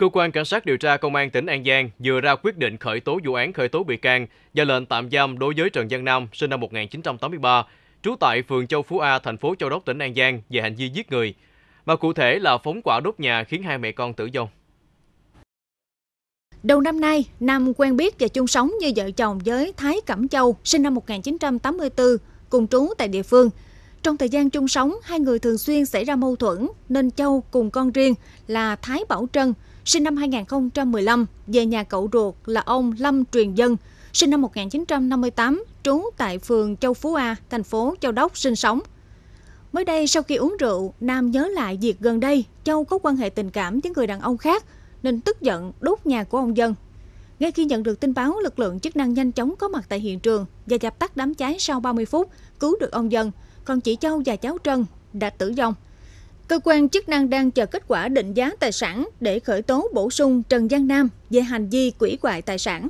Cơ quan Cảnh sát điều tra Công an tỉnh An Giang vừa ra quyết định khởi tố vụ án khởi tố bị can và lệnh tạm giam đối với Trần Văn Nam, sinh năm 1983, trú tại phường Châu Phú A, thành phố Châu Đốc, tỉnh An Giang về hành vi giết người, mà cụ thể là phóng quả đốt nhà khiến hai mẹ con tử vong. Đầu năm nay, Nam quen biết và chung sống như vợ chồng với Thái Cẩm Châu, sinh năm 1984, cùng trú tại địa phương – trong thời gian chung sống, hai người thường xuyên xảy ra mâu thuẫn nên Châu cùng con riêng là Thái Bảo Trân, sinh năm 2015, về nhà cậu ruột là ông Lâm Truyền Dân, sinh năm 1958, trú tại phường Châu Phú A, thành phố Châu Đốc sinh sống. Mới đây sau khi uống rượu, Nam nhớ lại việc gần đây Châu có quan hệ tình cảm với người đàn ông khác nên tức giận đốt nhà của ông Dân. Ngay khi nhận được tin báo, lực lượng chức năng nhanh chóng có mặt tại hiện trường và dập tắt đám cháy sau 30 phút, cứu được ông Dân còn chị Châu và cháu Trân đã tử vong. Cơ quan chức năng đang chờ kết quả định giá tài sản để khởi tố bổ sung Trần Giang Nam về hành vi quỷ hoại tài sản.